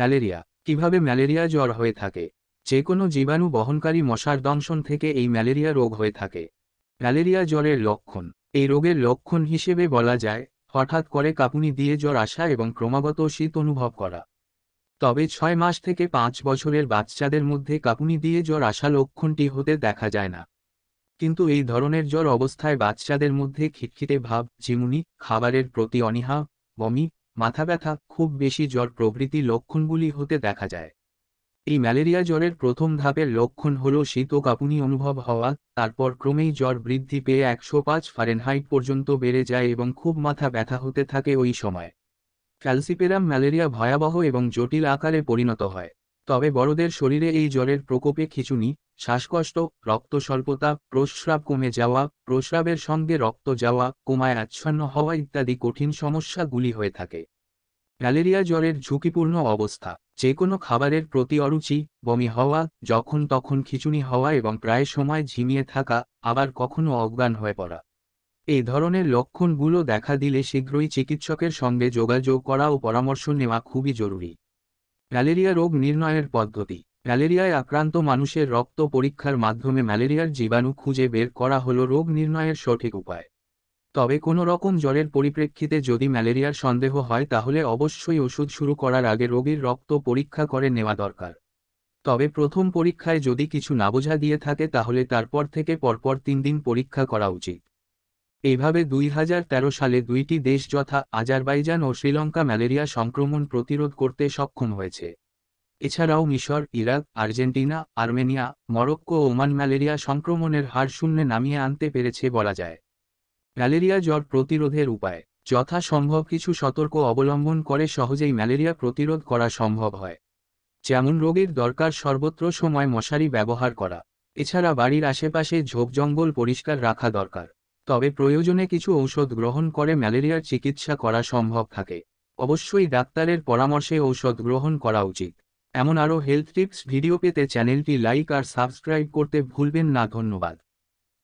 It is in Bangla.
ম্যালেরিয়া কিভাবে ম্যালেরিয়া জ্বর হয়ে থাকে যে কোনো জীবাণু বহনকারী মশার দংশন থেকে এই ম্যালেরিয়া রোগ হয়ে থাকে ম্যালেরিয়া জ্বরের লক্ষণ এই রোগের লক্ষণ হিসেবে বলা যায় হঠাৎ করে কাঁপুনি দিয়ে জ্বর আসা এবং ক্রমাগত শীত অনুভব করা তবে ছয় মাস থেকে পাঁচ বছরের বাচ্চাদের মধ্যে কাঁপুনি দিয়ে জ্বর আসা লক্ষণটি হতে দেখা যায় না কিন্তু এই ধরনের জ্বর অবস্থায় বাচ্চাদের মধ্যে খিটখিটে ভাব ঝিমুনি খাবারের প্রতি অনীহা বমি মাথা ব্যথা খুব বেশি জ্বর প্রভৃতি লক্ষণগুলি হতে দেখা যায় এই ম্যালেরিয়া জ্বরের প্রথম ধাপের লক্ষণ হল শীত ও কাঁপুনি অনুভব হওয়া তারপর ক্রমেই জ্বর বৃদ্ধি পেয়ে একশো পাঁচ ফারেনহাইট পর্যন্ত বেড়ে যায় এবং খুব মাথা ব্যথা হতে থাকে ওই সময় ফ্যালসিপেরাম ম্যালেরিয়া ভয়াবহ এবং জটিল আকারে পরিণত হয় তবে বড়দের শরীরে এই জ্বরের প্রকোপে খিচুনি শ্বাসকষ্ট রক্ত স্বল্পতা প্রস্রাব কমে যাওয়া প্রস্রাবের সঙ্গে রক্ত যাওয়া কোমায় আচ্ছন্ন হওয়া ইত্যাদি কঠিন সমস্যাগুলি হয়ে থাকে ম্যালেরিয়া জ্বরের ঝুঁকিপূর্ণ অবস্থা যে কোনো খাবারের প্রতি অরুচি বমি হওয়া যখন তখন খিচুনি হওয়া এবং প্রায় সময় ঝিমিয়ে থাকা আবার কখনো অজ্ঞান হয়ে পড়া এই ধরনের লক্ষণগুলো দেখা দিলে শীঘ্রই চিকিৎসকের সঙ্গে যোগাযোগ করা ও পরামর্শ নেওয়া খুবই জরুরি ম্যালেরিয়া রোগ নির্ণয়ের পদ্ধতি ম্যালেরিয়ায় আক্রান্ত মানুষের রক্ত পরীক্ষার মাধ্যমে ম্যালেরিয়ার জীবাণু খুঁজে বের করা হল রোগ নির্ণয়ের সঠিক উপায় তবে কোনো রকম জ্বরের পরিপ্রেক্ষিতে যদি ম্যালেরিয়ার সন্দেহ হয় তাহলে অবশ্যই ওষুধ শুরু করার আগে রোগীর রক্ত পরীক্ষা করে নেওয়া দরকার তবে প্রথম পরীক্ষায় যদি কিছু না বোঝা দিয়ে থাকে তাহলে তারপর থেকে পরপর তিন দিন পরীক্ষা করা উচিত এইভাবে দুই সালে দুইটি দেশ যথা আজারবাইজান ও শ্রীলঙ্কা ম্যালেরিয়া সংক্রমণ প্রতিরোধ করতে সক্ষম হয়েছে এছাড়াও মিশর Iraq Argentina Armenia Morocco Oman malaria সংক্রমণের হার শূন্যে নামিয়ে আনতে পেরেছে বলা যায় ম্যালেরিয়া জ্বর প্রতিরোধের উপায় যথাসম্ভব কিছু সতর্ক অবলম্বন করে সহজেই ম্যালেরিয়া প্রতিরোধ করা সম্ভব হয় যেমন রোগীর দরকার সর্বত্র সময় মশারি ব্যবহার করা এছাড়া বাড়ির আশেপাশে ঝোপ জঙ্গল পরিষ্কার রাখা দরকার তবে প্রয়োজনে কিছু ঔষধ গ্রহণ করে ম্যালেরিয়ার চিকিৎসা করা সম্ভব থাকে অবশ্যই ডাক্তারের পরামর্শে ঔষধ গ্রহণ করা উচিত এমন আরও হেলথ টিপস ভিডিও পেতে চ্যানেলটি লাইক আর সাবস্ক্রাইব করতে ভুলবেন না ধন্যবাদ